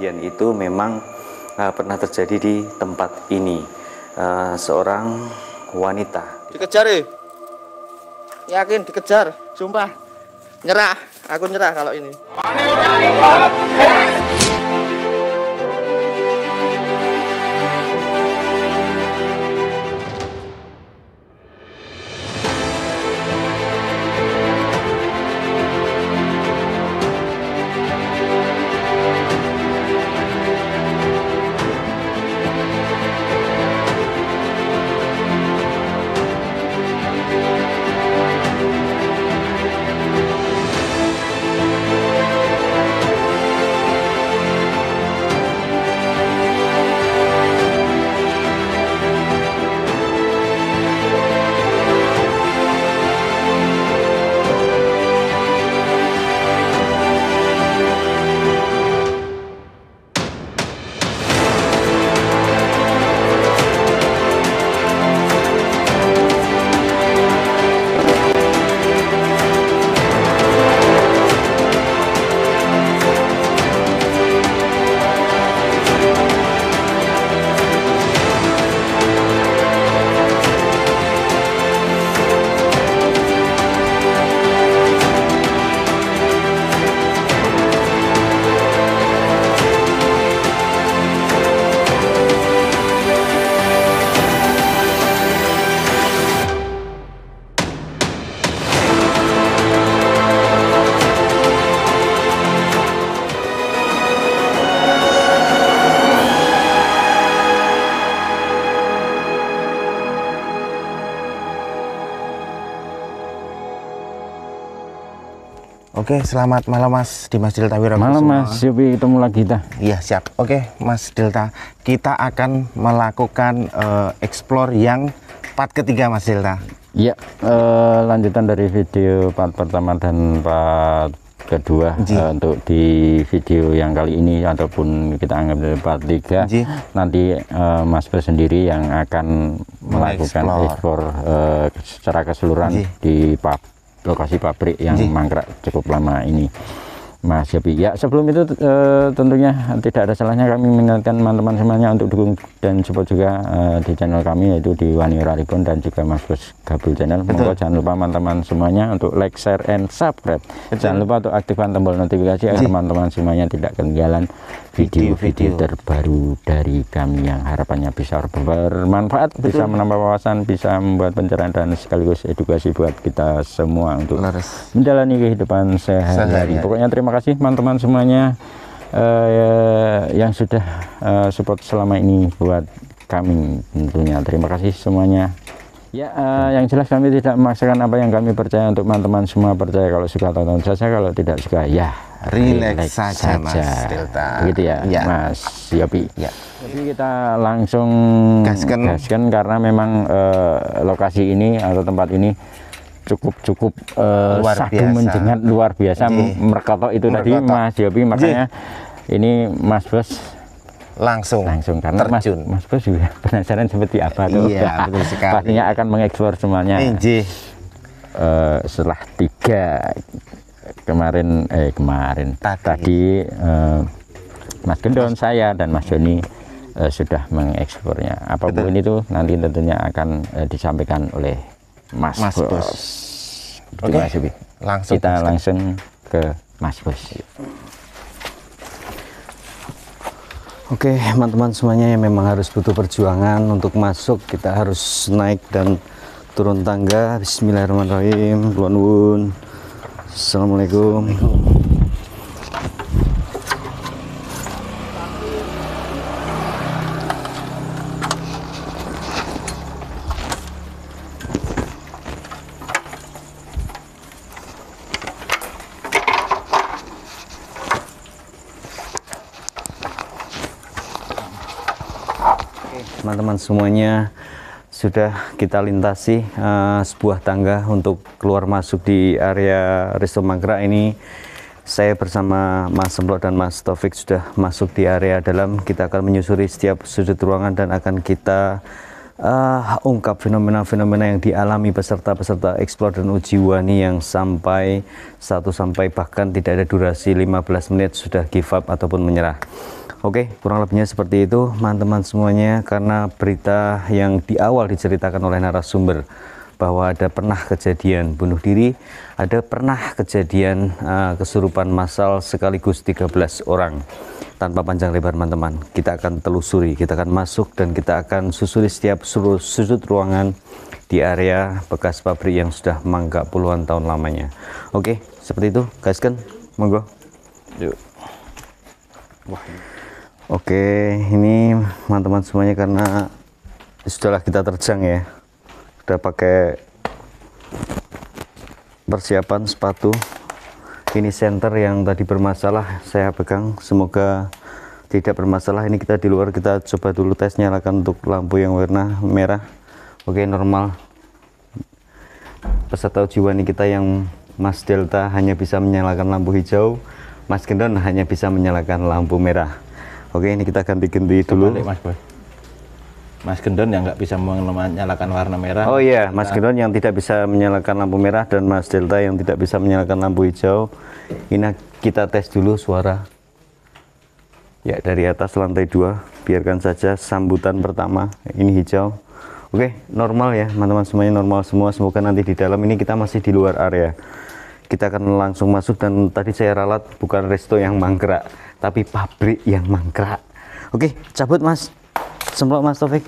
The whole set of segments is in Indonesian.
kejadian itu memang uh, pernah terjadi di tempat ini. Uh, seorang wanita dikejar eh. Yakin dikejar, sumpah. Nyerah, aku nyerah kalau ini. Oke, selamat malam Mas Dimas Delta Wira. Malam Mas, Yopi ketemu lagi kita. Iya, siap. Oke, Mas Delta, kita akan melakukan uh, explore yang part ketiga Mas Delta. Iya, uh, lanjutan dari video part pertama dan part kedua uh, untuk di video yang kali ini ataupun kita anggap dari part 3 Ji. nanti uh, Mas Per sendiri yang akan melakukan explore, explore uh, secara keseluruhan Ji. di part lokasi pabrik yang iya. mangkrak cukup lama ini Mas Yopi ya sebelum itu e, tentunya tidak ada salahnya kami mengingatkan teman-teman semuanya untuk dukung dan support juga e, di channel kami yaitu di Wanira Ribon dan juga Mas Gus Gabul channel Monggo jangan lupa teman-teman semuanya untuk like share and subscribe Betul. jangan lupa untuk aktifkan tombol notifikasi agar iya. teman-teman semuanya tidak ketinggalan video-video terbaru dari kami yang harapannya bisa bermanfaat Betul. bisa menambah wawasan bisa membuat pencerahan dan sekaligus edukasi buat kita semua untuk Laris. menjalani kehidupan sehari-hari pokoknya terima terima kasih teman-teman semuanya uh, yang sudah uh, support selama ini buat kami tentunya terima kasih semuanya ya uh, yang jelas kami tidak memaksakan apa yang kami percaya untuk teman-teman semua percaya kalau suka tonton saja kalau tidak suka ya relax, relax saja, saja Mas Delta gitu ya, ya. Mas Yopi ya. jadi kita langsung gaskan gaskan karena memang uh, lokasi ini atau tempat ini cukup cukup uh, luar menjengat luar biasa merkoto itu merkoto. tadi Mas Jopi makanya ini Mas Bos langsung langsung karena Mas, Mas Bos juga penasaran seperti apa tuh. Iya, Pastinya akan mengeksplor semuanya. Uh, setelah tiga kemarin eh kemarin tadi, tadi uh, Mas Gendon Mas. saya dan Mas Joni uh, sudah mengeksplornya Apapun Betul. itu nanti tentunya akan uh, disampaikan oleh Mas, Mas Bos. Bos. Oke. Okay. Langsung kita Mas langsung ke Mas Bos. Oke, teman-teman semuanya yang memang harus butuh perjuangan untuk masuk, kita harus naik dan turun tangga. Bismillahirrahmanirrahim. Nuwun. Assalamualaikum. Assalamualaikum. teman-teman semuanya sudah kita lintasi uh, sebuah tangga untuk keluar masuk di area Resto Mangkrak ini saya bersama Mas Semplok dan Mas Taufik sudah masuk di area dalam kita akan menyusuri setiap sudut ruangan dan akan kita uh, ungkap fenomena-fenomena yang dialami peserta-peserta eksplor dan uji wani yang sampai satu sampai bahkan tidak ada durasi 15 menit sudah give up ataupun menyerah. Oke, okay, kurang lebihnya seperti itu teman-teman semuanya karena berita yang di awal diceritakan oleh narasumber bahwa ada pernah kejadian bunuh diri, ada pernah kejadian uh, kesurupan massal sekaligus 13 orang tanpa panjang lebar teman-teman. Kita akan telusuri, kita akan masuk dan kita akan susuri setiap seluruh sudut ruangan di area bekas pabrik yang sudah mangga puluhan tahun lamanya. Oke, seperti itu, guys kan? Monggo. Yuk. Wah. Oke, ini teman-teman semuanya karena sudahlah kita terjang ya. Sudah pakai persiapan sepatu ini center yang tadi bermasalah saya pegang semoga tidak bermasalah ini kita di luar kita coba dulu tes nyalakan untuk lampu yang warna merah oke normal peserta ini kita yang Mas Delta hanya bisa menyalakan lampu hijau Mas Gendon hanya bisa menyalakan lampu merah oke ini kita ganti-ganti dulu Mas Mas Gendon yang nggak bisa menyalakan warna merah. Oh iya, Mas nah. Gendon yang tidak bisa menyalakan lampu merah dan Mas Delta yang tidak bisa menyalakan lampu hijau. Ini kita tes dulu suara. Ya, dari atas lantai dua. Biarkan saja sambutan pertama. Ini hijau. Oke, normal ya, teman-teman semuanya normal semua. Semoga nanti di dalam ini kita masih di luar area. Kita akan langsung masuk dan tadi saya ralat bukan resto yang mangkrak, tapi pabrik yang mangkrak. Oke, cabut Mas semprot Mas Taufik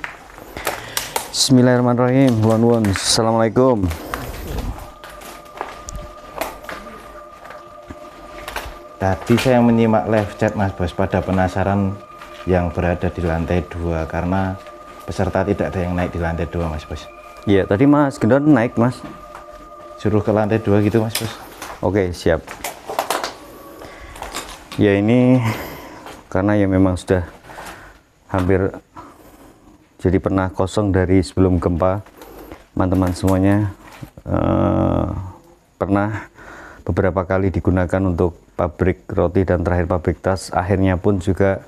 Bismillahirrahmanirrahim Wan Wan Assalamualaikum Tadi saya menyimak live chat Mas Bos pada penasaran yang berada di lantai dua karena peserta tidak ada yang naik di lantai dua Mas Bos Iya tadi Mas Gendon naik Mas suruh ke lantai dua gitu Mas Bos Oke siap ya ini karena ya memang sudah hampir jadi pernah kosong dari sebelum gempa teman-teman semuanya eh, pernah beberapa kali digunakan untuk pabrik roti dan terakhir pabrik tas akhirnya pun juga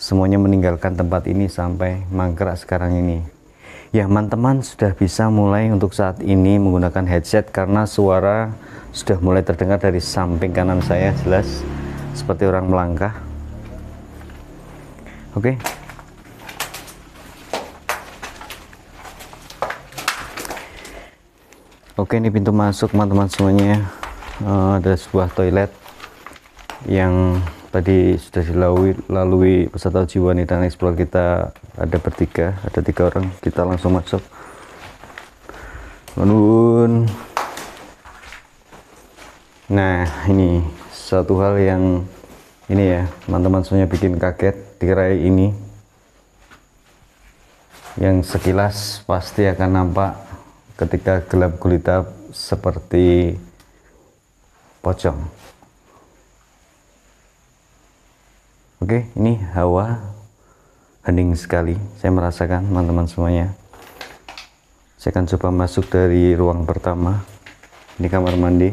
semuanya meninggalkan tempat ini sampai mangkrak sekarang ini ya teman-teman sudah bisa mulai untuk saat ini menggunakan headset karena suara sudah mulai terdengar dari samping kanan saya jelas seperti orang melangkah oke okay. Oke ini pintu masuk teman-teman semuanya uh, ada sebuah toilet yang tadi sudah dilalui lalui peserta uji wanita eksplor kita ada bertiga ada tiga orang kita langsung masuk Menun. nah ini satu hal yang ini ya teman-teman semuanya bikin kaget tirai ini yang sekilas pasti akan nampak ketika gelap gulita seperti pocong. Oke, ini hawa hening sekali. Saya merasakan teman-teman semuanya. Saya akan coba masuk dari ruang pertama. Ini kamar mandi.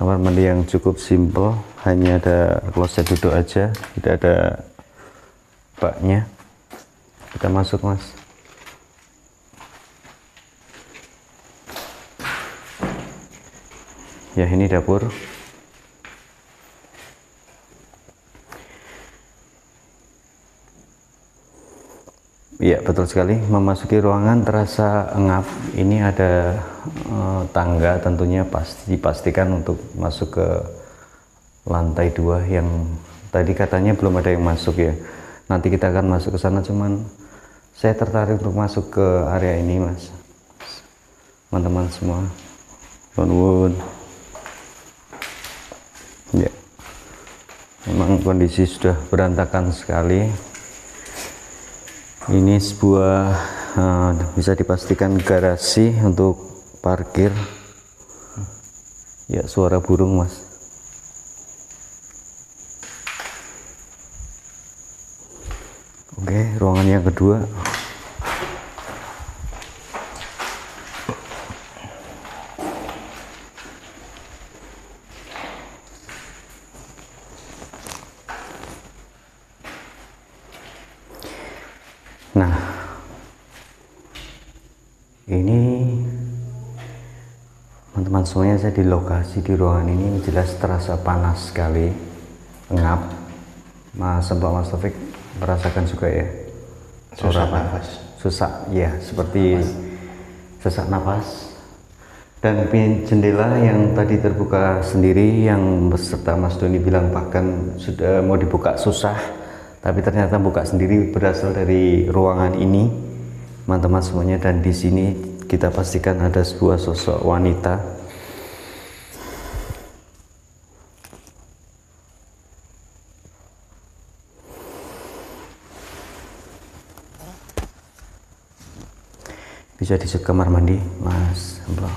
Kamar mandi yang cukup simple, hanya ada kloset duduk aja, tidak ada baknya. Kita masuk, Mas. ya ini dapur Iya betul sekali memasuki ruangan terasa engap ini ada eh, tangga tentunya pasti dipastikan untuk masuk ke lantai dua yang tadi katanya belum ada yang masuk ya nanti kita akan masuk ke sana cuman saya tertarik untuk masuk ke area ini mas teman-teman semua Bon memang kondisi sudah berantakan sekali ini sebuah uh, bisa dipastikan garasi untuk parkir ya suara burung mas oke ruangan yang kedua di lokasi di ruangan ini jelas terasa panas sekali, ngap. Mas Mbak Mas Taufik merasakan juga ya? Susah napas, nafas. Susah, ya seperti sesak nafas. Dan jendela yang tadi terbuka sendiri yang beserta Mas Doni bilang bahkan sudah mau dibuka susah, tapi ternyata buka sendiri berasal dari ruangan ini, teman-teman semuanya. Dan di sini kita pastikan ada sebuah sosok wanita bisa di kamar mandi mas bro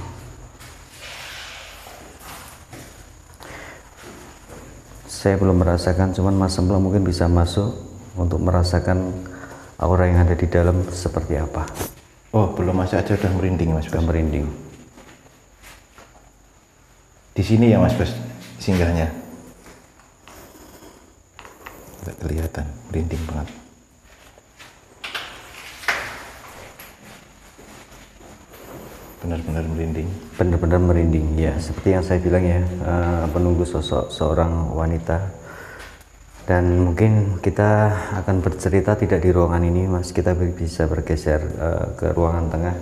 saya belum merasakan cuman mas Semplo mungkin bisa masuk untuk merasakan aura yang ada di dalam seperti apa oh belum masuk aja udah merinding mas udah merinding di sini ya mas bos singgahnya Tidak kelihatan merinding banget benar-benar merinding benar-benar merinding ya seperti yang saya bilang ya uh, penunggu sosok seorang wanita dan mungkin kita akan bercerita tidak di ruangan ini mas kita bisa bergeser uh, ke ruangan tengah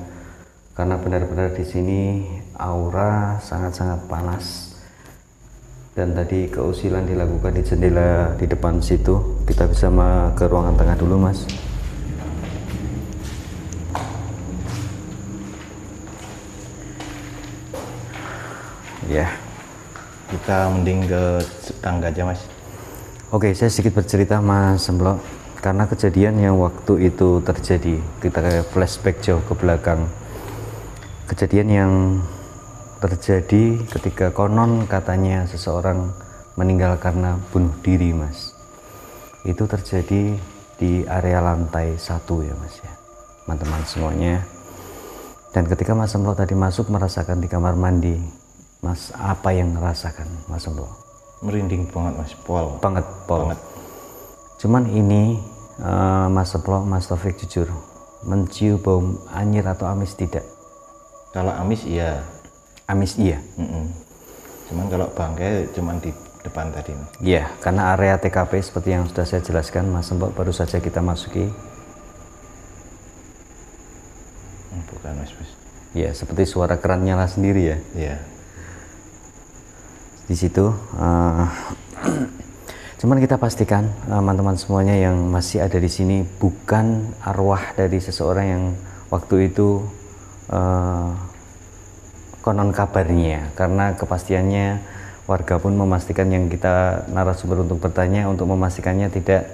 karena benar-benar di sini aura sangat-sangat panas dan tadi keusilan dilakukan di jendela di depan situ kita bisa ke ruangan tengah dulu mas ya kita mending ke tetangga aja mas oke saya sedikit bercerita mas Semblok karena kejadian yang waktu itu terjadi kita kayak flashback jauh ke belakang kejadian yang terjadi ketika konon katanya seseorang meninggal karena bunuh diri mas itu terjadi di area lantai satu ya mas ya teman-teman semuanya dan ketika mas Semlo tadi masuk merasakan di kamar mandi Mas apa yang ngerasakan Mas Embo? Merinding banget Mas Pol. Banget Pol. Banget. Cuman ini uh, Mas Seplo, Mas Taufik jujur mencium bau anjir atau amis tidak? Kalau amis iya. Amis iya. Mm -mm. Cuman kalau bangkai cuman di depan tadi. Iya, karena area TKP seperti yang sudah saya jelaskan Mas Sembok baru saja kita masuki. Hmm, bukan Mas Mas. Iya, seperti suara keran nyala sendiri ya. Iya di situ. Uh, cuman kita pastikan eh, teman-teman semuanya yang masih ada di sini bukan arwah dari seseorang yang waktu itu uh, konon kabarnya, karena kepastiannya warga pun memastikan yang kita narasumber untuk bertanya untuk memastikannya tidak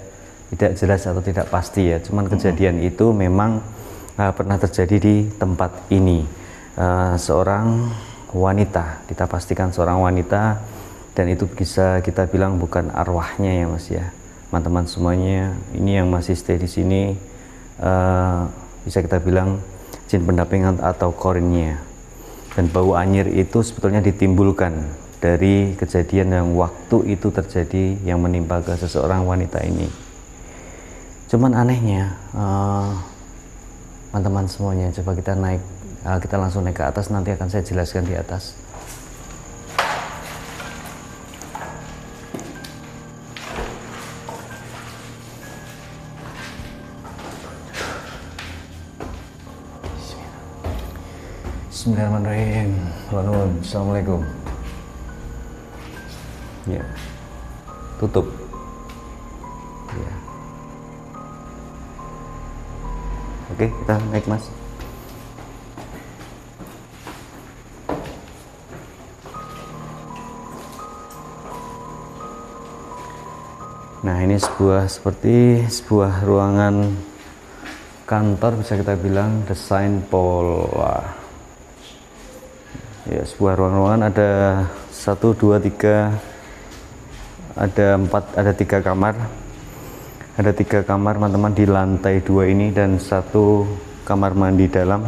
tidak jelas atau tidak pasti ya. Cuman kejadian mm -hmm. itu memang uh, pernah terjadi di tempat ini. Uh, seorang wanita. Kita pastikan seorang wanita dan itu bisa kita bilang bukan arwahnya ya mas ya. Teman-teman semuanya, ini yang masih stay di sini uh, bisa kita bilang jin pendampingan atau korinnya. Dan bau anyir itu sebetulnya ditimbulkan dari kejadian yang waktu itu terjadi yang menimpa ke seseorang wanita ini. Cuman anehnya, eh, teman-teman uh, teman -teman semuanya, coba kita naik Nah, kita langsung naik ke atas nanti akan saya jelaskan di atas Bismillahirrahmanirrahim. assalamualaikum. Ya, tutup. Ya. Oke, kita naik mas. Nah, ini sebuah seperti sebuah ruangan kantor bisa kita bilang desain pola. Ya, sebuah ruangan-ruangan ada satu dua tiga ada empat ada tiga kamar. Ada tiga kamar teman-teman di lantai dua ini dan satu kamar mandi dalam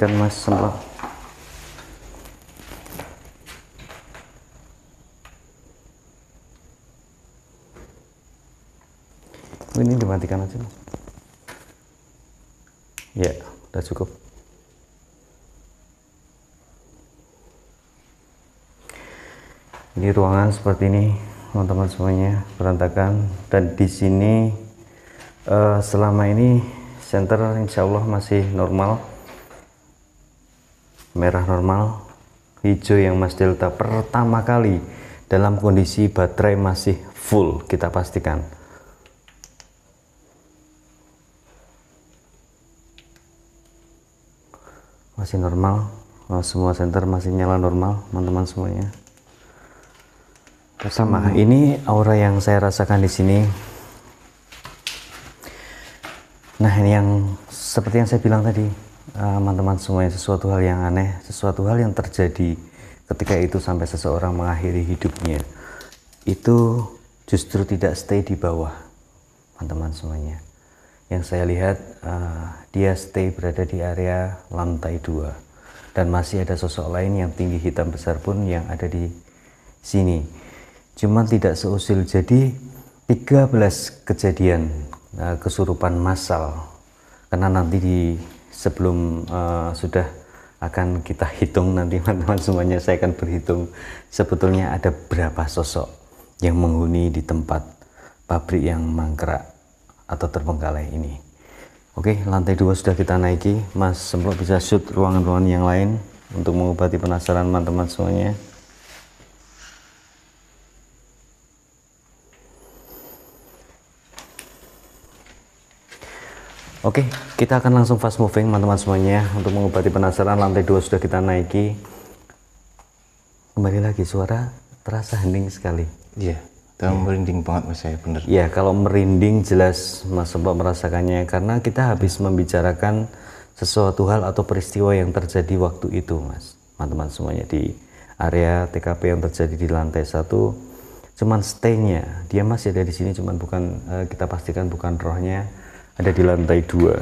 ikan mas sembah oh, ini dimatikan aja mas ya udah cukup di ruangan seperti ini teman-teman semuanya berantakan dan di sini uh, selama ini center insya Allah masih normal merah normal hijau yang Mas Delta pertama kali dalam kondisi baterai masih full kita pastikan masih normal oh, semua senter masih nyala normal teman-teman semuanya sama hmm. ini aura yang saya rasakan di sini nah ini yang seperti yang saya bilang tadi Ah, teman-teman uh, semuanya sesuatu hal yang aneh, sesuatu hal yang terjadi ketika itu sampai seseorang mengakhiri hidupnya itu justru tidak stay di bawah teman-teman semuanya. Yang saya lihat uh, dia stay berada di area lantai dua dan masih ada sosok lain yang tinggi hitam besar pun yang ada di sini. Cuman tidak seusil jadi 13 kejadian uh, kesurupan massal karena nanti di sebelum uh, sudah akan kita hitung nanti teman-teman semuanya saya akan berhitung sebetulnya ada berapa sosok yang menghuni di tempat pabrik yang mangkrak atau terbengkalai ini. Oke, lantai dua sudah kita naiki. Mas Semprot bisa shoot ruangan-ruangan yang lain untuk mengobati penasaran teman-teman semuanya. Oke, kita akan langsung fast moving teman-teman semuanya untuk mengobati penasaran lantai dua sudah kita naiki. Kembali lagi suara terasa hening sekali. Iya, yeah, yeah. merinding banget mas saya bener. Iya, yeah, kalau merinding jelas mas sempat merasakannya karena kita habis membicarakan sesuatu hal atau peristiwa yang terjadi waktu itu mas, teman-teman semuanya di area TKP yang terjadi di lantai satu. Cuman stay nya dia masih ada di sini, cuman bukan eh, kita pastikan bukan rohnya ada di lantai dua.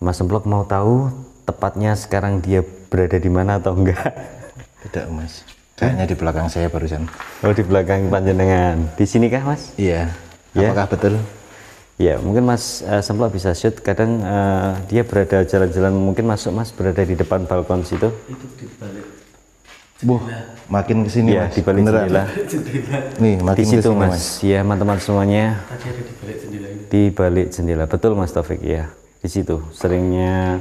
Mas Semplok mau tahu tepatnya sekarang dia berada di mana atau enggak? Tidak, Mas. Kayaknya di belakang saya barusan. Oh, di belakang panjenengan. Di sini kah, Mas? Iya. Ya. Apakah betul? Ya, mungkin Mas uh, Semplok bisa shoot. Kadang uh, dia berada jalan-jalan, mungkin masuk Mas berada di depan balkon situ. Itu di balik Bu, iya. makin ke sini ya, Di balik Beneran. jendela. Nih, makin di situ, mas. mas. Ya, teman-teman semuanya. Tadi ada di balik jendela. Ini. Di balik jendela. Betul Mas Taufik ya. Di situ seringnya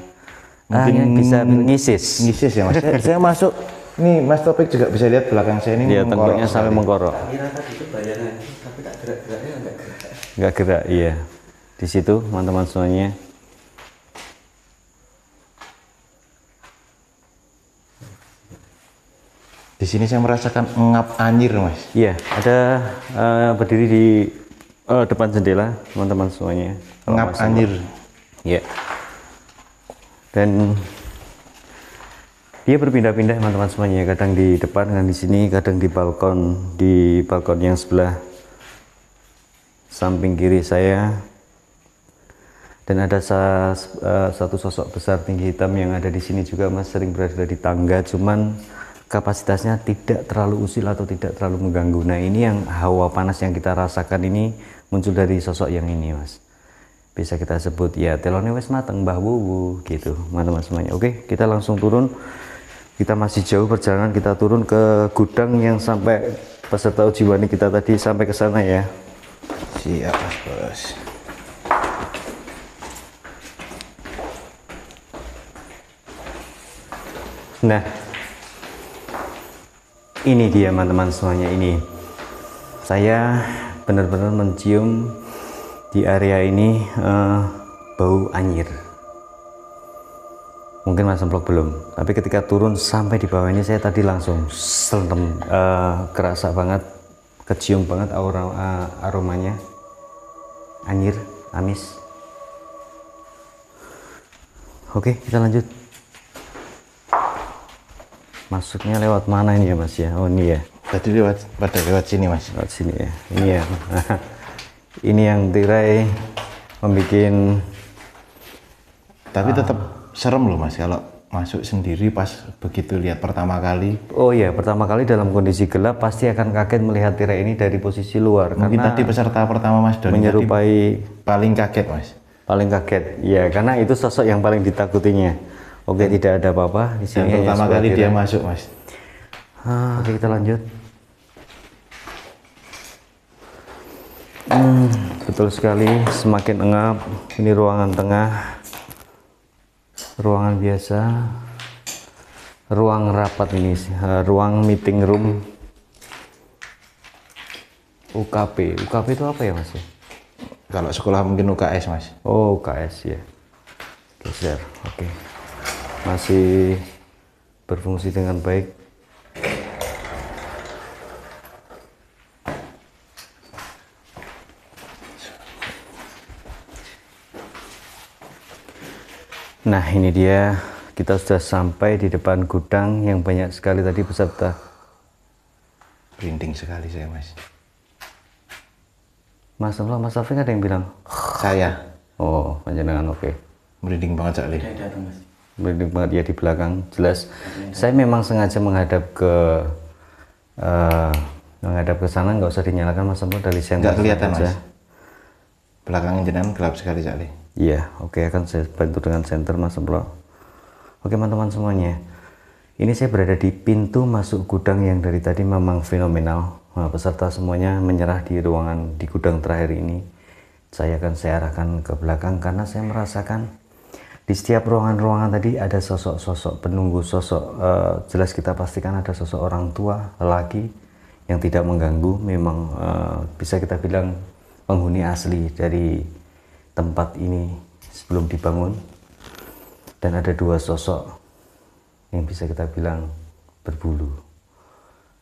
ah, mungkin ah, bisa ngisis. Ngisis ya Mas. saya, eh, saya masuk Nih Mas Taufik juga bisa lihat belakang saya ini. Iya, sampai mengkorok. tadi itu bayangan, tapi tak gerak-geraknya enggak gerak. Enggak gerak, iya. Di situ teman-teman semuanya. Di sini saya merasakan ngap anjir, Mas. Iya, ada uh, berdiri di uh, depan jendela, teman-teman semuanya. Ngap anjir. Iya. Dan dia berpindah-pindah teman-teman semuanya, kadang di depan, kadang di sini, kadang di balkon, di balkon yang sebelah samping kiri saya. Dan ada sa, uh, satu sosok besar tinggi hitam yang ada di sini juga, Mas, sering berada di tangga, cuman kapasitasnya tidak terlalu usil atau tidak terlalu mengganggu. Nah ini yang hawa panas yang kita rasakan ini muncul dari sosok yang ini mas. Bisa kita sebut ya telone wes mateng mbah wuwu gitu teman-teman semuanya. Oke kita langsung turun. Kita masih jauh perjalanan kita turun ke gudang yang sampai peserta ujiwani kita tadi sampai ke sana ya. Siap bos. Nah, ini dia teman-teman semuanya ini saya benar-benar mencium di area ini uh, bau anjir mungkin masih blok belum tapi ketika turun sampai di bawah ini saya tadi langsung selentem uh, eh, kerasa banget kecium banget aura uh, aromanya anjir amis oke kita lanjut Masuknya lewat mana ini ya mas ya? Oh ini ya. Berarti lewat, pada lewat sini mas. Lewat sini ya. Ini ya. ini yang tirai membuat. Tapi uh, tetap serem loh mas kalau masuk sendiri pas begitu lihat pertama kali. Oh iya, pertama kali dalam kondisi gelap pasti akan kaget melihat tirai ini dari posisi luar. Mungkin karena tadi peserta pertama Mas Doni menyerupai paling kaget Mas. Paling kaget, ya karena itu sosok yang paling ditakutinya Oke, okay, hmm. tidak ada apa-apa di sini. Yang pertama kali dia masuk, Mas. Ah. Oke, kita lanjut. Hmm, betul sekali, semakin engap. Ini ruangan tengah. Ruangan biasa. Ruang rapat ini, sih, eh, ruang meeting room. UKP. UKP itu apa ya, Mas? Kalau sekolah mungkin UKS, Mas. Oh, UKS ya. Geser. Oke. Okay masih berfungsi dengan baik Nah ini dia kita sudah sampai di depan gudang yang banyak sekali tadi peserta. printing sekali saya mas. Mas Allah, Mas Alvin ada yang bilang? Saya. Oh, panjenengan oke. Okay. Merinding banget sekali berdiri banget ya di belakang jelas saya memang sengaja menghadap ke uh, menghadap ke sana nggak usah dinyalakan mas Ambo dari center nggak kelihatan aja. mas belakang jenengan gelap sekali sekali iya oke okay, akan saya bantu dengan center mas Ambo oke teman-teman semuanya ini saya berada di pintu masuk gudang yang dari tadi memang fenomenal. Nah, peserta semuanya menyerah di ruangan di gudang terakhir ini. Saya akan saya arahkan ke belakang karena saya merasakan di setiap ruangan-ruangan tadi ada sosok-sosok penunggu sosok uh, jelas kita pastikan ada sosok orang tua lelaki yang tidak mengganggu memang uh, bisa kita bilang penghuni asli dari tempat ini sebelum dibangun dan ada dua sosok yang bisa kita bilang berbulu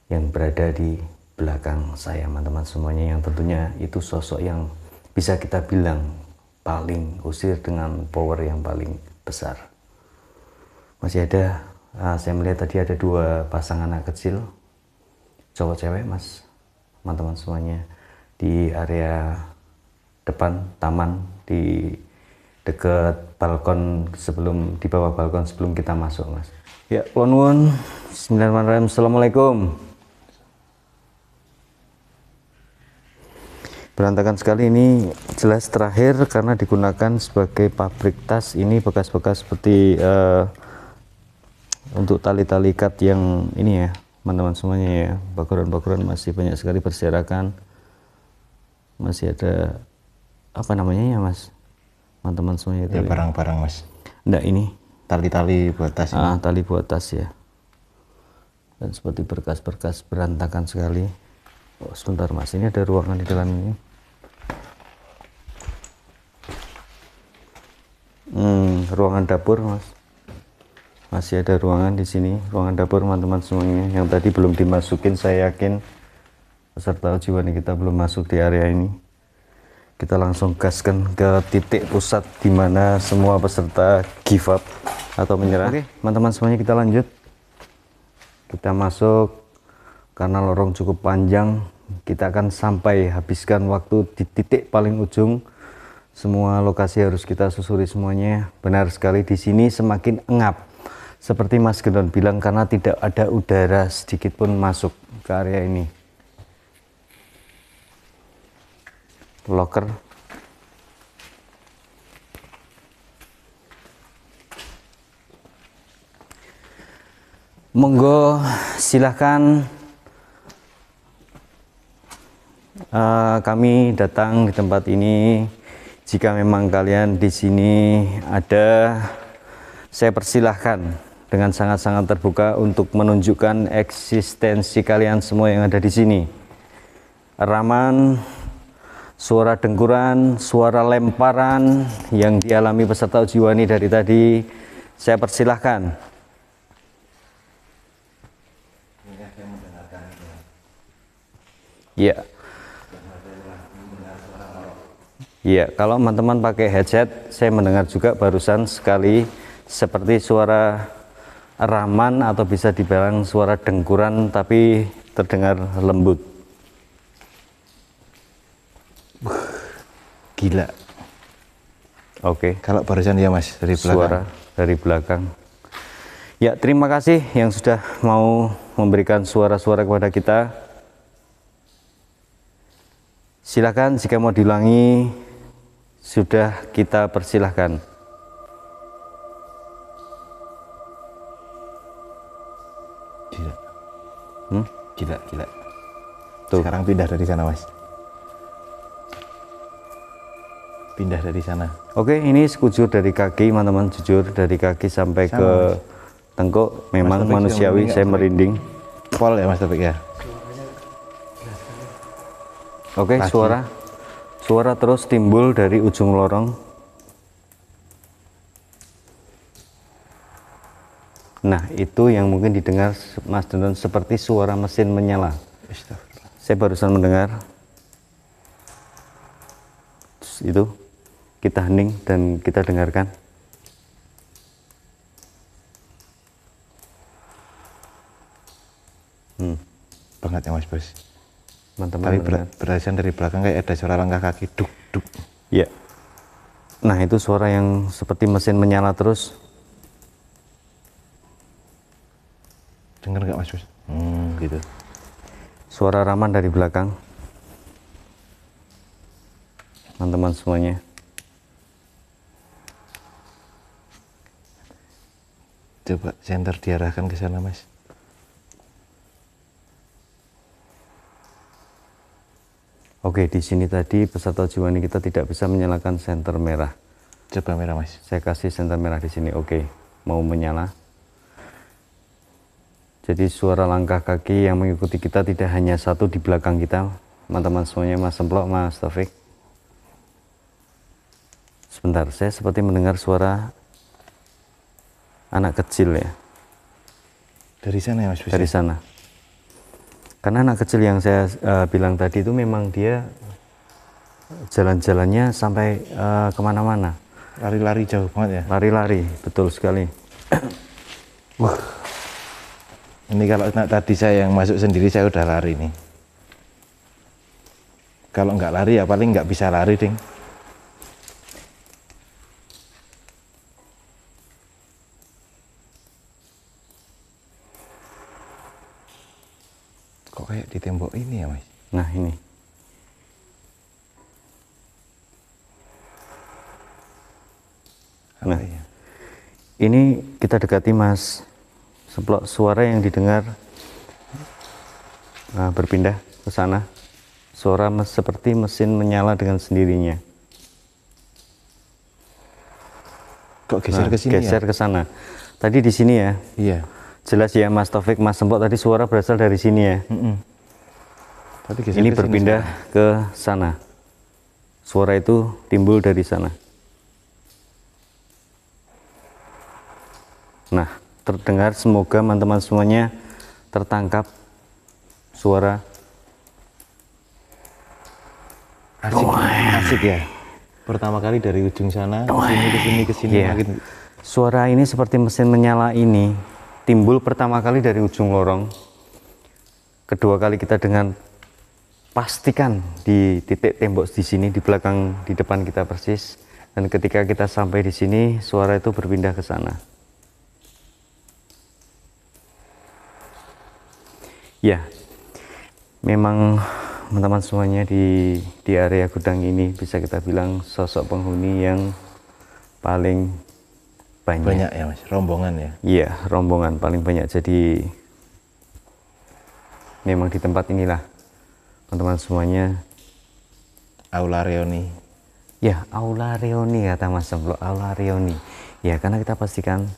yang berada di belakang saya teman-teman semuanya yang tentunya itu sosok yang bisa kita bilang paling usir dengan power yang paling besar. Masih ada, ah, saya melihat tadi ada dua pasangan anak kecil, cowok cewek mas, teman-teman semuanya di area depan taman di dekat balkon sebelum di bawah balkon sebelum kita masuk mas. Ya, Lonwon, Bismillahirrahmanirrahim, Assalamualaikum. berantakan sekali ini jelas terakhir karena digunakan sebagai pabrik tas ini bekas-bekas seperti uh, untuk tali-tali kat yang ini ya teman-teman semuanya ya bakuran-bakuran masih banyak sekali berserakan masih ada apa namanya ya mas teman-teman semuanya itu ya, ya. barang-barang mas enggak ini tali-tali buat tas ah, tali buat tas ya dan seperti berkas-berkas berantakan sekali oh, sebentar mas ini ada ruangan di dalam ini hmm, ruangan dapur mas masih ada ruangan di sini ruangan dapur teman-teman semuanya yang tadi belum dimasukin saya yakin peserta ujian kita belum masuk di area ini kita langsung gaskan ke titik pusat di mana semua peserta give up atau menyerah. Oke, teman-teman semuanya kita lanjut. Kita masuk karena lorong cukup panjang kita akan sampai habiskan waktu di titik paling ujung semua lokasi harus kita susuri semuanya benar sekali di sini semakin engap seperti Mas Gendon bilang karena tidak ada udara sedikit pun masuk ke area ini locker monggo silahkan uh, kami datang ke tempat ini. Jika memang kalian di sini ada, saya persilahkan dengan sangat-sangat terbuka untuk menunjukkan eksistensi kalian semua yang ada di sini. Raman, suara dengkuran, suara lemparan yang dialami peserta ujiwani dari tadi, saya persilahkan Ya. Iya, kalau teman-teman pakai headset, saya mendengar juga barusan sekali seperti suara raman atau bisa dibilang suara dengkuran tapi terdengar lembut. Gila. Oke. Kalau barusan ya Mas dari belakang. Suara dari belakang. Ya, terima kasih yang sudah mau memberikan suara-suara kepada kita. Silakan jika mau diulangi sudah kita persilahkan. Gila. Hmm? Gila, gila. Tuh. Sekarang pindah dari sana, Mas. Pindah dari sana. Oke, ini sekujur dari kaki, teman-teman, jujur dari kaki sampai sana, ke mas. tengkuk. Memang mas manusiawi, saya merinding. Pol ya, Mas Topik ya. Oke, okay, suara. Suara terus timbul dari ujung lorong. Nah, itu yang mungkin didengar Mas Dendon seperti suara mesin menyala. Saya barusan mendengar Terus itu kita hening dan kita dengarkan. Hmm. Banget ya Mas Bos teman-teman tapi ber dari belakang kayak ada suara langkah kaki duk duk Iya. nah itu suara yang seperti mesin menyala terus dengar nggak mas hmm, gitu suara raman dari belakang teman-teman semuanya coba center diarahkan ke sana mas Oke, di sini tadi peserta jiwani kita tidak bisa menyalakan senter merah. Coba merah, Mas. Saya kasih senter merah di sini. Oke, mau menyala. Jadi suara langkah kaki yang mengikuti kita tidak hanya satu di belakang kita. Teman-teman semuanya, Mas Semplok, Mas Taufik. Sebentar, saya seperti mendengar suara anak kecil ya. Dari sana ya, Mas? Dari sana karena anak kecil yang saya uh, bilang tadi itu memang dia jalan-jalannya sampai uh, kemana-mana lari-lari jauh banget ya lari-lari betul sekali wah ini kalau tadi saya yang masuk sendiri saya udah lari nih kalau nggak lari ya paling nggak bisa lari ding kok kayak di tembok ini ya mas nah ini nah ya? ini kita dekati mas Seplok suara yang didengar nah, berpindah ke sana suara mes seperti mesin menyala dengan sendirinya kok geser nah, ke sini ya? geser ya? ke sana tadi di sini ya iya Jelas ya Mas Taufik, Mas Sempot tadi suara berasal dari sini ya. Mm -mm. Tapi ini ke berpindah sini, ke sana. Suara itu timbul dari sana. Nah, terdengar semoga teman-teman semuanya tertangkap suara asik, asik ya. Pertama kali dari ujung sana ke sini ke sini ke sini yeah. Suara ini seperti mesin menyala ini timbul pertama kali dari ujung lorong kedua kali kita dengan pastikan di titik tembok di sini di belakang di depan kita persis dan ketika kita sampai di sini suara itu berpindah ke sana ya memang teman-teman semuanya di di area gudang ini bisa kita bilang sosok penghuni yang paling banyak. Banyak ya mas, rombongan ya? Iya, rombongan paling banyak. Jadi memang di tempat inilah teman-teman semuanya. Aula Reuni. Ya, Aula Reuni kata Mas Semblo, Aula Reuni. Ya, karena kita pastikan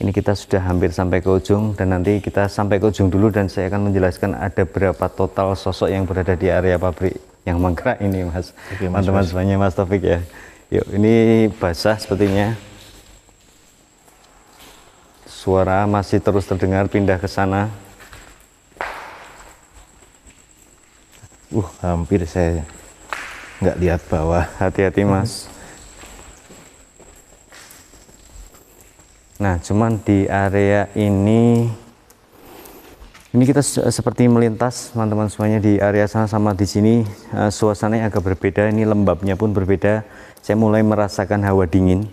ini kita sudah hampir sampai ke ujung dan nanti kita sampai ke ujung dulu dan saya akan menjelaskan ada berapa total sosok yang berada di area pabrik yang mengkerak ini Mas. Teman-teman semuanya Mas Taufik ya. Yuk, ini basah sepertinya. Suara masih terus terdengar pindah ke sana. Uh, hampir saya nggak lihat bawah. Hati-hati, mhm. Mas. Nah, cuman di area ini ini kita seperti melintas teman-teman semuanya di area sana sama di sini suasana eh, suasananya agak berbeda, ini lembabnya pun berbeda. Saya mulai merasakan hawa dingin.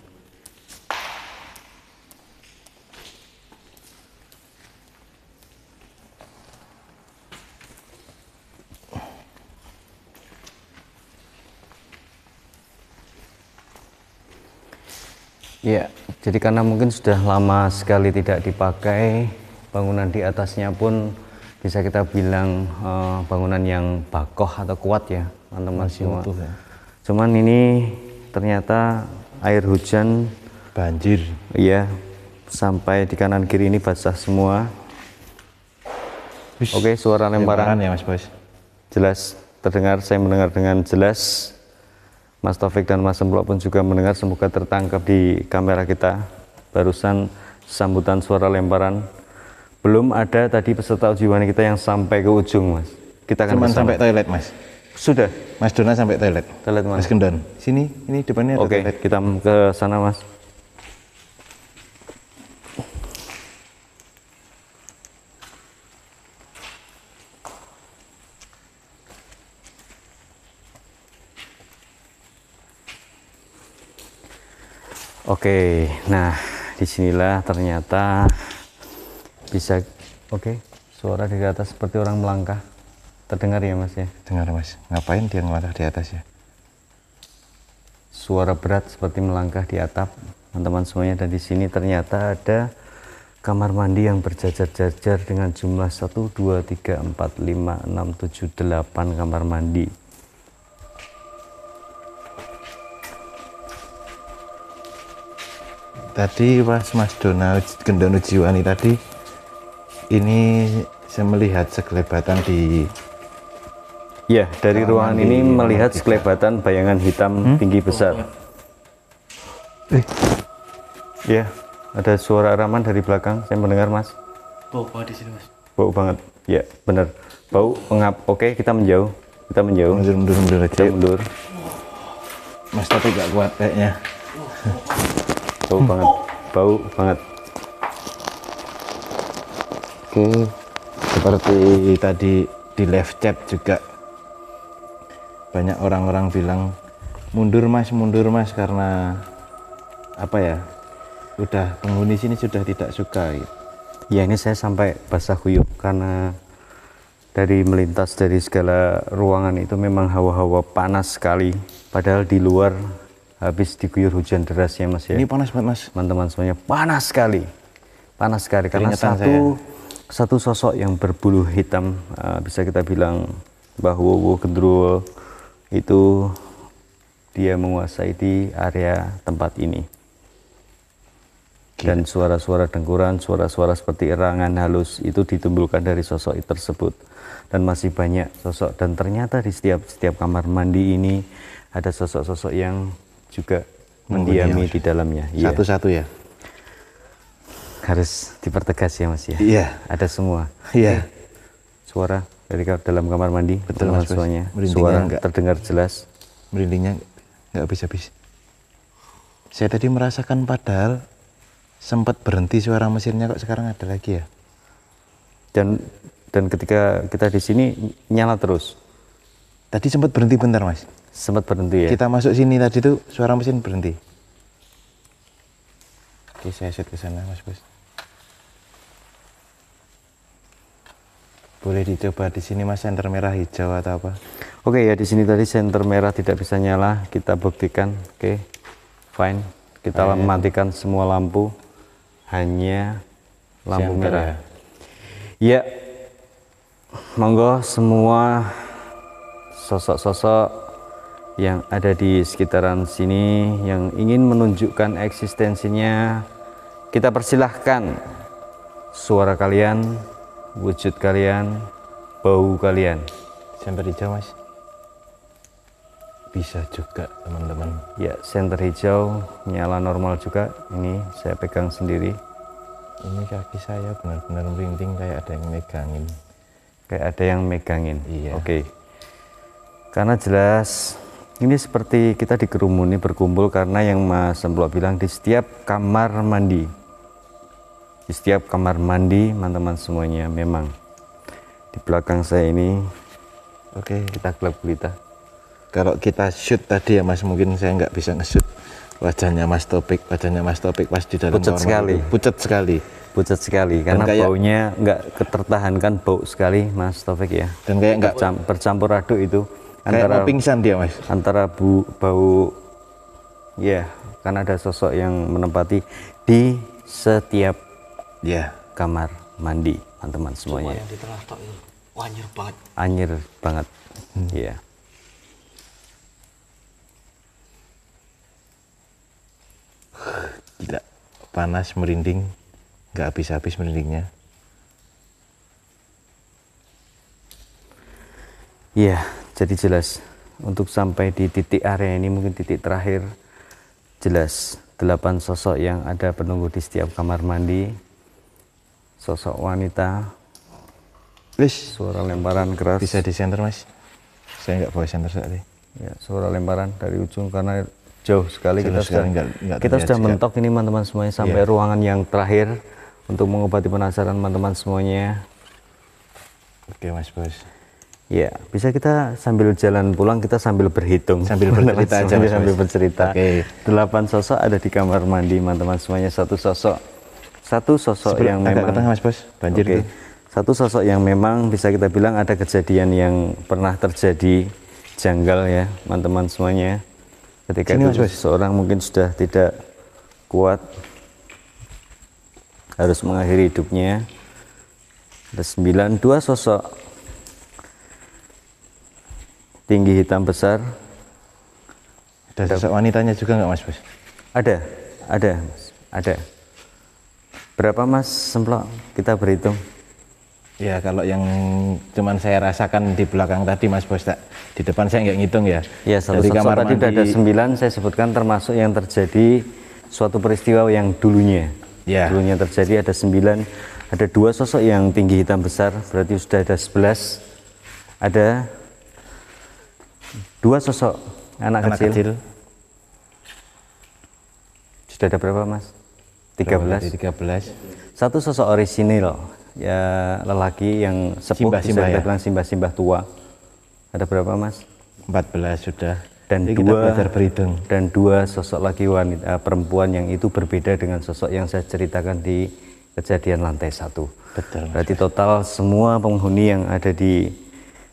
Ya, jadi karena mungkin sudah lama sekali tidak dipakai, bangunan di atasnya pun bisa kita bilang uh, bangunan yang bakoh atau kuat ya, teman-teman semua. Utuh, ya? Cuman ini ternyata air hujan banjir. Iya, sampai di kanan kiri ini basah semua. Ush, Oke, suara lemparan ya Mas bos. Jelas terdengar, saya mendengar dengan jelas. Mas Taufik dan Mas Semplok pun juga mendengar semoga tertangkap di kamera kita barusan sambutan suara lemparan belum ada tadi peserta uji kita yang sampai ke ujung mas kita akan cuman sampai toilet mas sudah mas Dona sampai toilet toilet mas, mas Kendon sini ini depannya oke okay, kita ke sana mas Oke, nah disinilah ternyata bisa. Oke, suara di atas seperti orang melangkah. Terdengar ya mas ya? Dengar mas. Ngapain dia melangkah di atas ya? Suara berat seperti melangkah di atap. Teman-teman semuanya dan di sini ternyata ada kamar mandi yang berjajar-jajar dengan jumlah satu, dua, tiga, empat, lima, enam, tujuh, delapan kamar mandi tadi pas Mas Donald Gendono Jiwani tadi ini saya melihat sekelebatan di ya dari ruangan ini melihat kita. sekelebatan bayangan hitam hmm? tinggi besar eh. ya ada suara raman dari belakang saya mendengar Mas bau banget di sini Mas bau banget ya benar bau pengap oke kita menjauh kita menjauh mundur mundur mundur mundur Mas tapi gak kuat kayaknya bau hmm. banget bau banget oke seperti tadi di live chat juga banyak orang-orang bilang mundur mas mundur mas karena apa ya udah penghuni sini sudah tidak suka gitu. ya ini saya sampai basah kuyup karena dari melintas dari segala ruangan itu memang hawa-hawa panas sekali padahal di luar habis diguyur hujan deras ya mas ya. Ini panas banget mas. Teman-teman semuanya panas sekali, panas sekali karena Keringetan satu saya. satu sosok yang berbulu hitam uh, bisa kita bilang bahwa Wowo itu dia menguasai di area tempat ini. Dan suara-suara dengkuran, suara-suara seperti erangan halus itu ditimbulkan dari sosok tersebut. Dan masih banyak sosok dan ternyata di setiap setiap kamar mandi ini ada sosok-sosok yang juga mendiami di dalamnya. Iya. Satu-satu ya. Harus dipertegas ya Mas ya. Iya. Ada semua. Iya. Eh, suara dari dalam kamar mandi. Betul Mas. Suaranya. Suara enggak, terdengar jelas. Merindingnya nggak bisa habis Saya tadi merasakan padahal sempat berhenti suara mesinnya kok sekarang ada lagi ya. Dan dan ketika kita di sini nyala terus. Tadi sempat berhenti bentar mas sempat berhenti ya kita masuk sini tadi tuh suara mesin berhenti oke saya set ke sana mas bos boleh dicoba di sini mas senter merah hijau atau apa oke ya di sini tadi senter merah tidak bisa nyala kita buktikan oke fine kita Ayo. matikan semua lampu hanya lampu senter merah ya. ya monggo semua sosok-sosok yang ada di sekitaran sini yang ingin menunjukkan eksistensinya kita persilahkan suara kalian wujud kalian bau kalian Center hijau mas bisa juga teman-teman ya senter hijau nyala normal juga ini saya pegang sendiri ini kaki saya benar-benar merinding kayak ada yang megangin kayak ada yang megangin iya oke okay. karena jelas ini seperti kita dikerumuni berkumpul karena yang Mas Semplok bilang di setiap kamar mandi. Di setiap kamar mandi, teman-teman semuanya memang di belakang saya ini. Oke, kita gelap gulita. Kalau kita shoot tadi ya Mas, mungkin saya nggak bisa nge-shoot wajahnya Mas Topik, wajahnya Mas Topik pas di dalam pucat sekali. Itu, pucat sekali. Pucat sekali karena kayak, baunya nggak tertahankan bau sekali Mas Topik ya. Dan kayak nggak bercampur aduk itu antara Kayak mau pingsan dia mas antara bu, bau ya yeah. karena ada sosok yang menempati di setiap ya yeah. kamar mandi teman-teman semuanya Cuma yang di tengah tok ini anjir banget anjir banget hmm. ya yeah. gila panas merinding nggak habis-habis merindingnya Iya, jadi jelas untuk sampai di titik area ini mungkin titik terakhir jelas delapan sosok yang ada penunggu di setiap kamar mandi sosok wanita Lish. suara lemparan keras bisa di center mas saya nggak bawa center sekali ya suara lemparan dari ujung karena jauh sekali jelas kita sudah, enggak, enggak kita sudah ya. mentok ini teman-teman semuanya sampai yeah. ruangan yang terakhir untuk mengobati penasaran teman-teman semuanya oke okay, mas bos Ya, bisa kita sambil jalan pulang kita sambil berhitung. Sambil bercerita aja, sambil, sambil bercerita. Okay. Delapan sosok ada di kamar mandi, teman-teman semuanya satu sosok. Satu sosok Sebelum yang memang Mas Bos. Banjir. Okay. Satu sosok yang memang bisa kita bilang ada kejadian yang pernah terjadi janggal ya, teman-teman semuanya. Ketika Sini, itu seorang mungkin sudah tidak kuat harus mengakhiri hidupnya. Ada sembilan, dua sosok tinggi hitam besar. Ada sosok wanitanya juga nggak mas Bos? Ada, ada, ada. Berapa mas semplok kita berhitung? Ya kalau yang cuman saya rasakan di belakang tadi Mas Bos tak di depan saya nggak ngitung ya. Ya satu Dari kamar tadi mandi... ada sembilan saya sebutkan termasuk yang terjadi suatu peristiwa yang dulunya. Ya. Dulunya terjadi ada sembilan ada dua sosok yang tinggi hitam besar berarti sudah ada sebelas ada dua sosok anak, anak kecil. kecil sudah ada berapa mas 13 13 satu sosok orisinil ya lelaki yang sepuh simbah, simbah, ya? bilang simbah simbah tua ada berapa mas 14 sudah dan Jadi dua belajar berhitung dan dua sosok lagi wanita eh, perempuan yang itu berbeda dengan sosok yang saya ceritakan di kejadian lantai satu. Betul. Berarti total semua penghuni yang ada di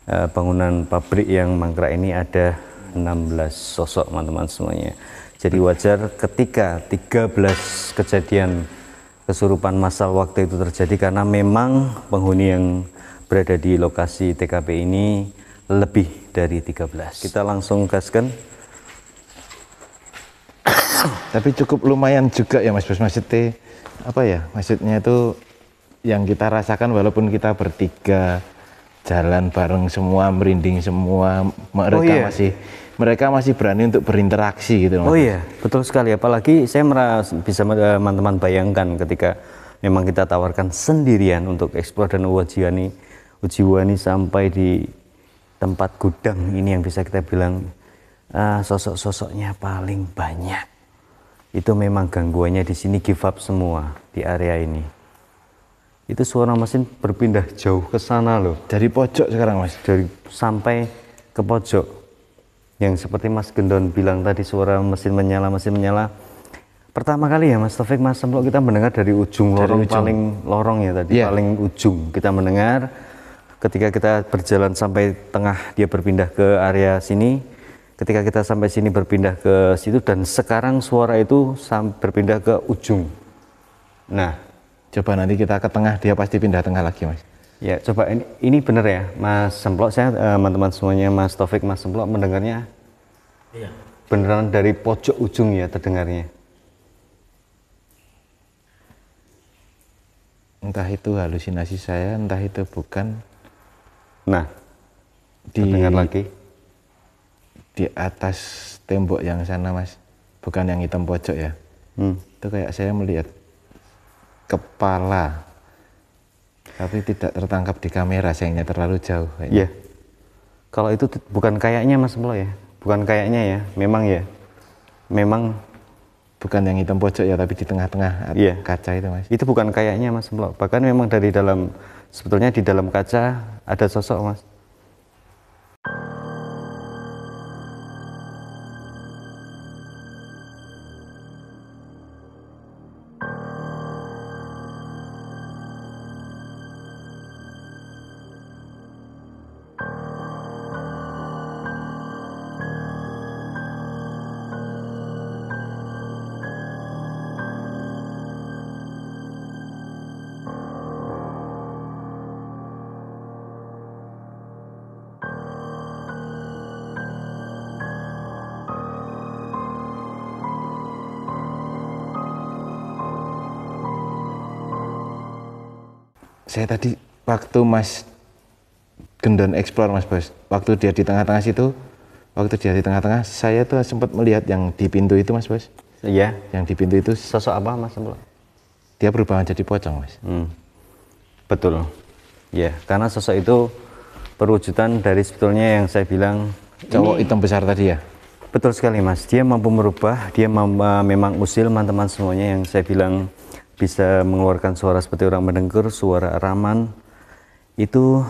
uh, bangunan pabrik yang mangkrak ini ada 16 sosok teman-teman semuanya. Jadi wajar ketika 13 kejadian kesurupan masal waktu itu terjadi karena memang penghuni yang berada di lokasi TKP ini lebih dari 13. Kita langsung gaskan. Tapi cukup lumayan juga ya Mas Bos maksudnya apa ya? Maksudnya itu yang kita rasakan walaupun kita bertiga jalan bareng semua, merinding semua. Mereka oh, iya. masih mereka masih berani untuk berinteraksi gitu. Oh iya, betul sekali. Apalagi saya merasa bisa eh, teman-teman bayangkan ketika memang kita tawarkan sendirian untuk eksplor dan ujiwani, ujiwani sampai di tempat gudang ini yang bisa kita bilang uh, sosok-sosoknya paling banyak. Itu memang gangguannya di sini give up semua di area ini itu suara mesin berpindah jauh ke sana loh. Dari pojok sekarang mas? Dari sampai ke pojok. Yang seperti Mas Gendon bilang tadi suara mesin menyala, mesin menyala. Pertama kali ya Mas Taufik, Mas Semplok kita mendengar dari ujung dari lorong ujung. paling lorong ya tadi, yeah. paling ujung kita mendengar. Ketika kita berjalan sampai tengah dia berpindah ke area sini, ketika kita sampai sini berpindah ke situ dan sekarang suara itu berpindah ke ujung. Nah, Coba nanti kita ke tengah, dia pasti pindah tengah lagi, Mas. Ya, coba ini, ini benar ya, Mas Semplok. Saya eh, teman-teman semuanya, Mas Taufik, Mas Semplok mendengarnya. Iya. Beneran dari pojok ujung ya terdengarnya. Entah itu halusinasi saya, entah itu bukan. Nah, di, terdengar lagi. Di atas tembok yang sana, Mas. Bukan yang hitam pojok ya. Hmm. Itu kayak saya melihat kepala tapi tidak tertangkap di kamera sayangnya terlalu jauh iya yeah. kalau itu bukan kayaknya mas Mlo ya bukan kayaknya ya memang ya memang bukan yang hitam pojok ya tapi di tengah-tengah yeah. kaca itu mas itu bukan kayaknya mas Mlo bahkan memang dari dalam sebetulnya di dalam kaca ada sosok mas saya tadi waktu Mas Gendon Explore Mas Bos, waktu dia di tengah-tengah situ, waktu dia di tengah-tengah, saya tuh sempat melihat yang di pintu itu Mas Bos. Iya. Yang di pintu itu. Sosok apa Mas Sembro? Dia berubah jadi pocong Mas. Hmm. Betul. Ya, karena sosok itu perwujudan dari sebetulnya yang saya bilang cowok hitam besar tadi ya. Betul sekali Mas. Dia mampu merubah, dia mem memang usil teman-teman semuanya yang saya bilang bisa mengeluarkan suara seperti orang mendengkur, suara raman itu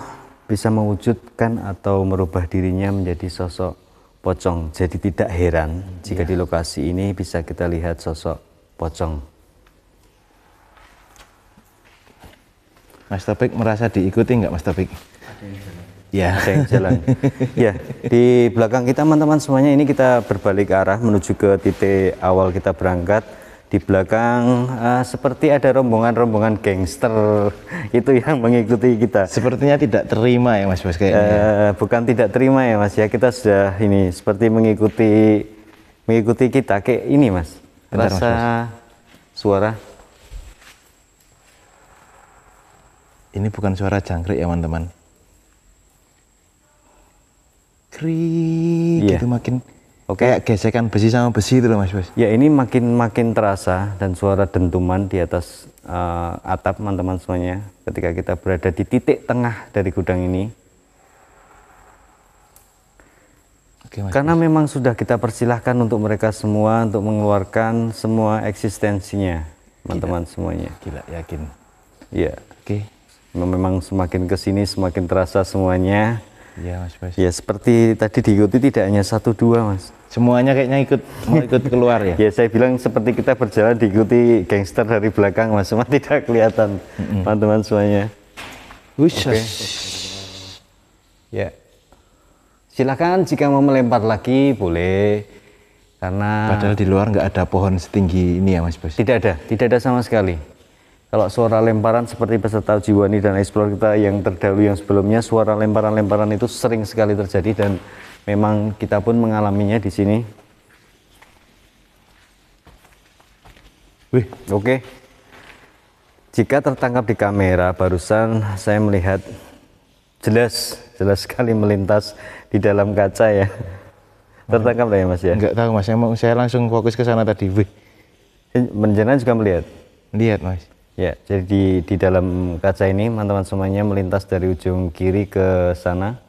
bisa mewujudkan atau merubah dirinya menjadi sosok pocong. Jadi tidak heran jika yeah. di lokasi ini bisa kita lihat sosok pocong. Mas Topik merasa diikuti nggak Mas Topik? Ya, saya jalan. ya, di belakang kita teman-teman semuanya ini kita berbalik arah menuju ke titik awal kita berangkat di belakang uh, seperti ada rombongan-rombongan gangster itu yang mengikuti kita. Sepertinya tidak terima ya Mas Bos kayaknya. Uh, bukan tidak terima ya Mas ya kita sudah ini seperti mengikuti mengikuti kita kayak ini Mas. Bentar, Rasa mas, mas. suara. Ini bukan suara jangkrik ya teman-teman. Krik yeah. gitu makin Oke. Okay. gesekan besi sama besi itu loh Mas bos. Ya ini makin makin terasa dan suara dentuman di atas uh, atap teman-teman semuanya ketika kita berada di titik tengah dari gudang ini. Oke, Mas Karena Mas. memang sudah kita persilahkan untuk mereka semua untuk mengeluarkan semua eksistensinya teman-teman semuanya. Gila yakin. Iya. Oke. Okay. Memang semakin kesini semakin terasa semuanya. Iya mas Bas. Ya seperti tadi diikuti tidak hanya satu dua mas. Semuanya kayaknya ikut mau ikut keluar ya. ya saya bilang seperti kita berjalan diikuti gangster dari belakang mas, cuma tidak kelihatan mm-hmm. teman-teman semuanya. Oke. Okay. Ya. Silakan jika mau melempar lagi boleh karena. Padahal di luar nggak ada pohon setinggi ini ya mas Bas. Tidak ada, tidak ada sama sekali kalau suara lemparan seperti peserta Jiwani dan Explore kita yang terdahulu yang sebelumnya suara lemparan-lemparan itu sering sekali terjadi dan memang kita pun mengalaminya di sini. Wih, oke. Okay. Jika tertangkap di kamera barusan saya melihat jelas jelas sekali melintas di dalam kaca ya. Tertangkap lah ya Mas ya? Enggak tahu Mas, saya, saya langsung fokus ke sana tadi. Wih. Menjenan juga melihat? Lihat Mas Ya, jadi di, di dalam kaca ini teman-teman semuanya melintas dari ujung kiri ke sana.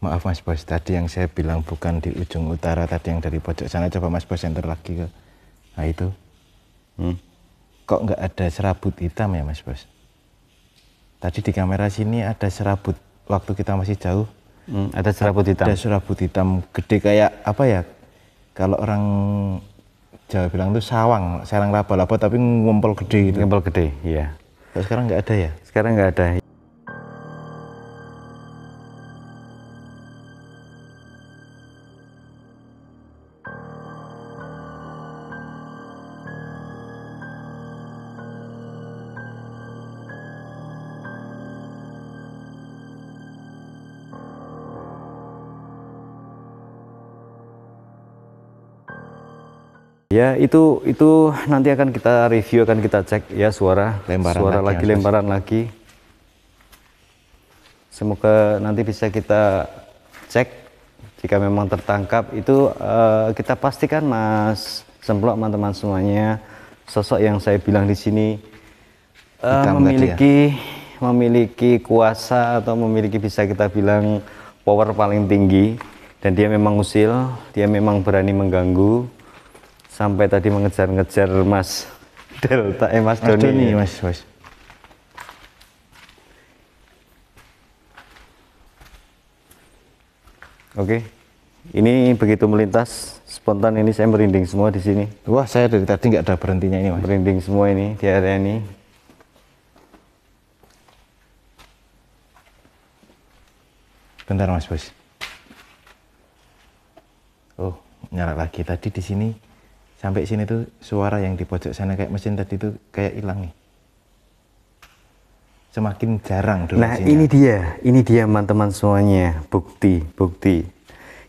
Maaf Mas Bos, tadi yang saya bilang bukan di ujung utara, tadi yang dari pojok sana. Coba Mas Bos enter lagi ke, nah itu. Hmm. Kok nggak ada serabut hitam ya Mas Bos? Tadi di kamera sini ada serabut, waktu kita masih jauh. Hmm, ada serabut hitam? Ada serabut hitam, gede kayak apa ya? Kalau orang Jawa bilang itu sawang, serang laba-laba tapi ngumpul gede gitu. Ngumpul gede, iya. sekarang nggak ada ya? Sekarang nggak ada, Ya, itu itu nanti akan kita review, akan kita cek ya suara lemparan suara lagi, lagi lemparan lagi. Semoga nanti bisa kita cek jika memang tertangkap itu uh, kita pastikan Mas Semplok teman-teman semuanya sosok yang saya bilang di sini uh, memiliki ya? memiliki kuasa atau memiliki bisa kita bilang power paling tinggi dan dia memang usil, dia memang berani mengganggu sampai tadi mengejar-ngejar Mas Delta eh Mas, Mas Doni. Mas Mas. Oke. Ini begitu melintas spontan ini saya merinding semua di sini. Wah, saya dari tadi nggak ada berhentinya ini, Mas. Merinding semua ini di area ini. Bentar, Mas Bos. Oh, nyala lagi tadi di sini sampai sini tuh suara yang di pojok sana kayak mesin tadi tuh kayak hilang nih semakin jarang dulu Nah ini dia, ini dia teman-teman semuanya, bukti, bukti.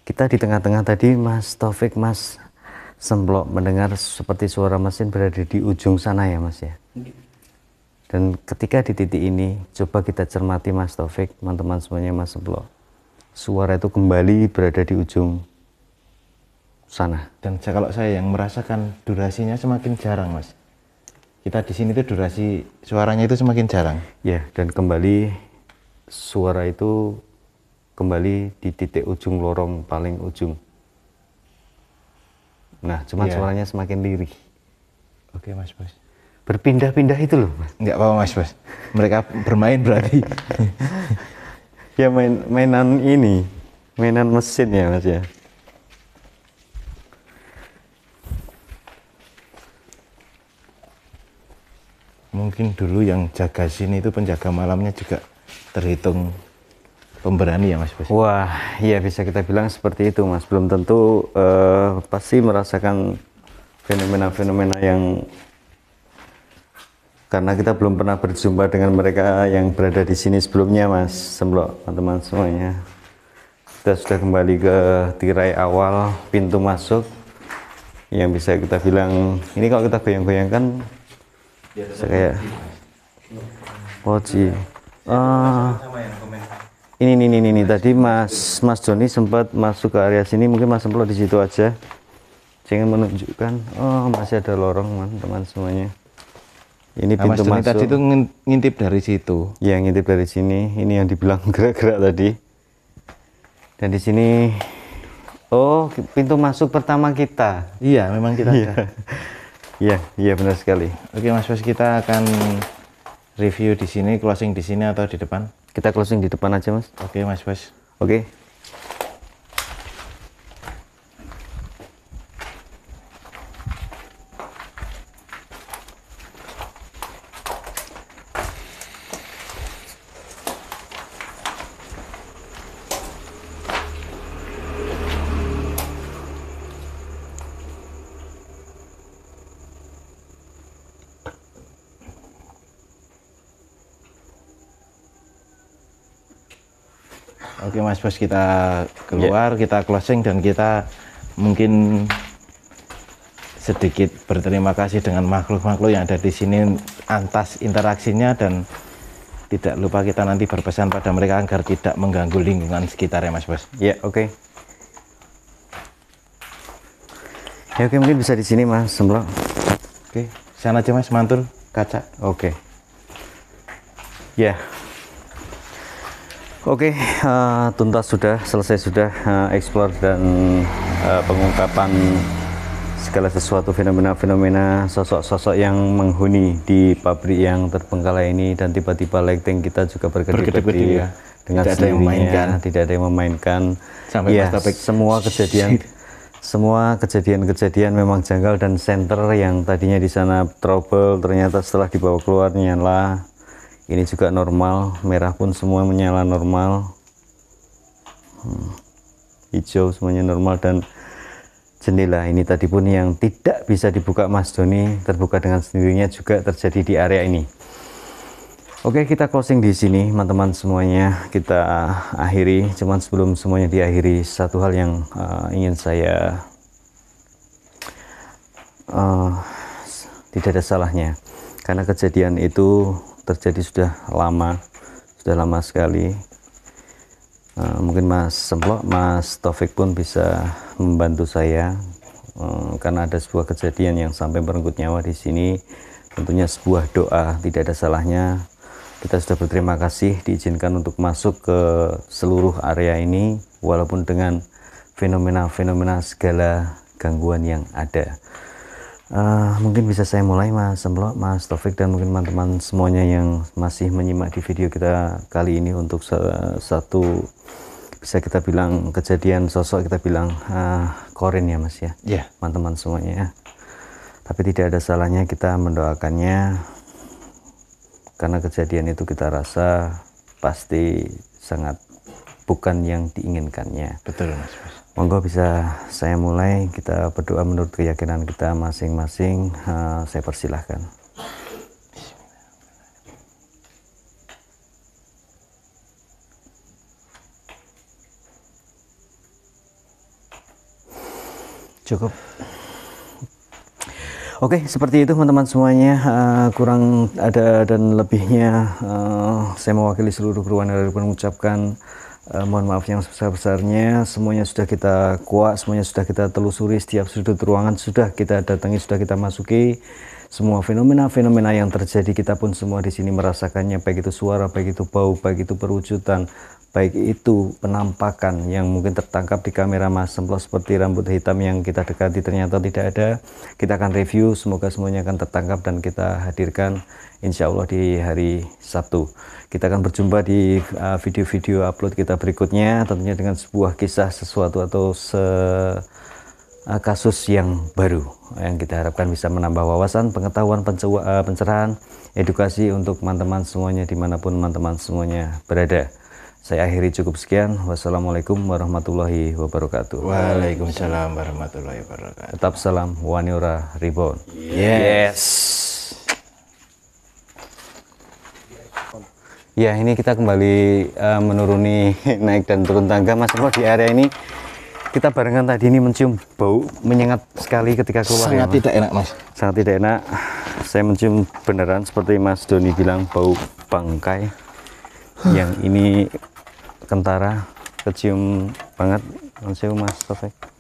Kita di tengah-tengah tadi Mas Taufik, Mas Semblok mendengar seperti suara mesin berada di ujung sana ya Mas ya. Dan ketika di titik ini, coba kita cermati Mas Taufik, teman-teman semuanya Mas Semblok. Suara itu kembali berada di ujung sana. Dan kalau saya yang merasakan durasinya semakin jarang, Mas. Kita di sini itu durasi suaranya itu semakin jarang. Ya, dan kembali suara itu kembali di titik ujung lorong paling ujung. Nah, cuma ya. suaranya semakin lirih. Oke, Mas Bos. Berpindah-pindah itu loh, Mas. Enggak apa-apa, Mas Bos. Mereka bermain berarti. ya main mainan ini, mainan mesin ya, Mas ya. mungkin dulu yang jaga sini itu penjaga malamnya juga terhitung pemberani ya Mas bos. Wah, ya bisa kita bilang seperti itu Mas. Belum tentu uh, pasti merasakan fenomena-fenomena yang karena kita belum pernah berjumpa dengan mereka yang berada di sini sebelumnya Mas Semblok, teman-teman semuanya. Kita sudah kembali ke tirai awal pintu masuk yang bisa kita bilang ini kalau kita goyang-goyangkan saya kayak poci ah. ini ini ini ini tadi mas mas Joni sempat masuk ke area sini mungkin mas semprot di situ aja jangan menunjukkan oh masih ada lorong teman-teman semuanya ini nah, pintu masuk tadi itu ngintip dari situ ya ngintip dari sini ini yang dibilang gerak-gerak tadi dan di sini oh pintu masuk pertama kita iya memang kita iya. Iya, iya benar sekali. Oke, Mas Bas, kita akan review di sini, closing di sini atau di depan? Kita closing di depan aja, Mas. Oke, Mas Bas. Oke. pas kita iya. keluar, yeah. kita closing dan kita mungkin sedikit berterima kasih dengan makhluk-makhluk yang ada di sini antas interaksinya dan tidak lupa kita nanti berpesan pada mereka agar tidak mengganggu lingkungan sekitar ya Mas Bos. Ya, yeah, oke. Okay. Ya oke okay, mungkin bisa di sini Mas Semua. Oke, okay. sana aja Mas mantul kaca. Oke. Okay. Ya. Yeah. Oke, okay, uh, eh, tuntas sudah, selesai sudah uh, explore dan uh, pengungkapan segala sesuatu fenomena-fenomena sosok-sosok yang menghuni di pabrik yang terpengkala ini dan tiba-tiba lighting kita juga berkedip-kedip ya. dengan tidak ada yang memainkan, tidak ada yang memainkan. Sampai ya, semua kejadian semua kejadian-kejadian memang janggal dan center yang tadinya di sana trouble ternyata setelah dibawa keluar nyala ini juga normal merah pun semua menyala normal hmm. hijau semuanya normal dan jendela ini tadi pun yang tidak bisa dibuka Mas Doni terbuka dengan sendirinya juga terjadi di area ini Oke kita closing di sini teman-teman semuanya kita akhiri cuman sebelum semuanya diakhiri satu hal yang uh, ingin saya uh, tidak ada salahnya karena kejadian itu terjadi sudah lama sudah lama sekali uh, mungkin Mas Semplok Mas Taufik pun bisa membantu saya uh, karena ada sebuah kejadian yang sampai merenggut nyawa di sini tentunya sebuah doa tidak ada salahnya kita sudah berterima kasih diizinkan untuk masuk ke seluruh area ini walaupun dengan fenomena-fenomena segala gangguan yang ada uh, mungkin bisa saya mulai Mas Semblok, Mas Taufik dan mungkin teman-teman semuanya yang masih menyimak di video kita kali ini untuk satu bisa kita bilang kejadian sosok kita bilang uh, korin ya Mas ya. teman iya. Teman-teman semuanya ya? Tapi tidak ada salahnya kita mendoakannya karena kejadian itu kita rasa pasti sangat bukan yang diinginkannya. Betul Mas. mas. Monggo bisa saya mulai, kita berdoa menurut keyakinan kita masing-masing. Uh, saya persilahkan. Cukup. Oke, seperti itu teman-teman semuanya. Uh, kurang ada dan lebihnya uh, saya mewakili seluruh keruan dari mengucapkan uh, mohon maaf yang sebesar-besarnya semuanya sudah kita kuat semuanya sudah kita telusuri setiap sudut ruangan sudah kita datangi sudah kita masuki semua fenomena-fenomena yang terjadi kita pun semua di sini merasakannya baik itu suara baik itu bau baik itu perwujudan baik itu penampakan yang mungkin tertangkap di kamera mas semplos seperti rambut hitam yang kita dekati ternyata tidak ada kita akan review semoga semuanya akan tertangkap dan kita hadirkan insya Allah di hari Sabtu kita akan berjumpa di uh, video-video upload kita berikutnya tentunya dengan sebuah kisah sesuatu atau se uh, kasus yang baru yang kita harapkan bisa menambah wawasan pengetahuan uh, pencerahan edukasi untuk teman-teman semuanya dimanapun teman-teman semuanya berada saya akhiri cukup sekian. Wassalamualaikum warahmatullahi wabarakatuh. Waalaikumsalam warahmatullahi wabarakatuh. Tetap salam Waniora Ribon. Yes. yes. Ya, ini kita kembali uh, menuruni naik dan turun tangga Mas Bro di area ini. Kita barengan tadi ini mencium bau menyengat sekali ketika keluar. Sangat ya, tidak enak, Mas. Sangat tidak enak. Saya mencium beneran seperti Mas Doni bilang bau bangkai yang ini kentara kecium banget kecium mas Taufik